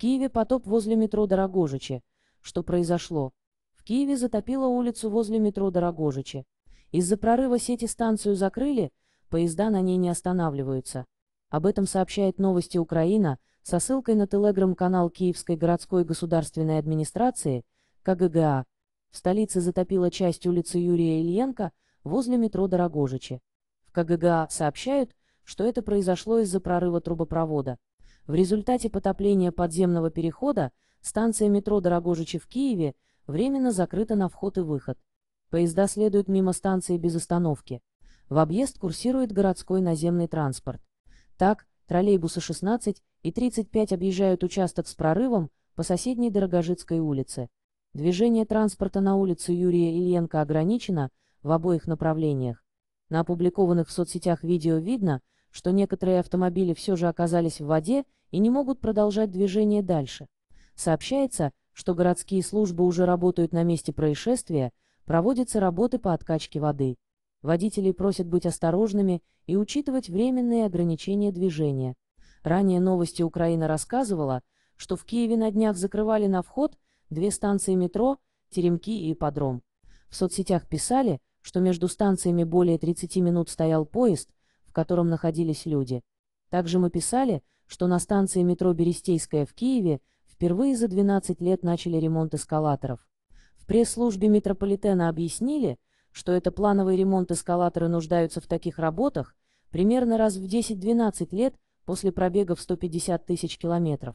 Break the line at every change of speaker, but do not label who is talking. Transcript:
Киеве потоп возле метро Дорогожичи. Что произошло? В Киеве затопило улицу возле метро Дорогожичи. Из-за прорыва сети станцию закрыли, поезда на ней не останавливаются. Об этом сообщает новости Украина со ссылкой на телеграм-канал Киевской городской государственной администрации КГГА. В столице затопила часть улицы Юрия Ильенко возле метро Дорогожичи. В КГГА сообщают, что это произошло из-за прорыва трубопровода. В результате потопления подземного перехода станция метро Дорогожичи в Киеве временно закрыта на вход и выход. Поезда следуют мимо станции без остановки. В объезд курсирует городской наземный транспорт. Так, троллейбусы 16 и 35 объезжают участок с прорывом по соседней Дорогожицкой улице. Движение транспорта на улицу Юрия Ильенко ограничено в обоих направлениях. На опубликованных в соцсетях видео видно, что некоторые автомобили все же оказались в воде и не могут продолжать движение дальше. Сообщается, что городские службы уже работают на месте происшествия, проводятся работы по откачке воды. Водителей просят быть осторожными и учитывать временные ограничения движения. Ранее новости Украина рассказывала, что в Киеве на днях закрывали на вход две станции метро, теремки и ипподром. В соцсетях писали, что между станциями более 30 минут стоял поезд, в котором находились люди. Также мы писали, что на станции метро Берестейская в Киеве впервые за 12 лет начали ремонт эскалаторов. В пресс-службе метрополитена объяснили, что это плановый ремонт эскалатора нуждаются в таких работах примерно раз в 10-12 лет после пробега в 150 тысяч километров.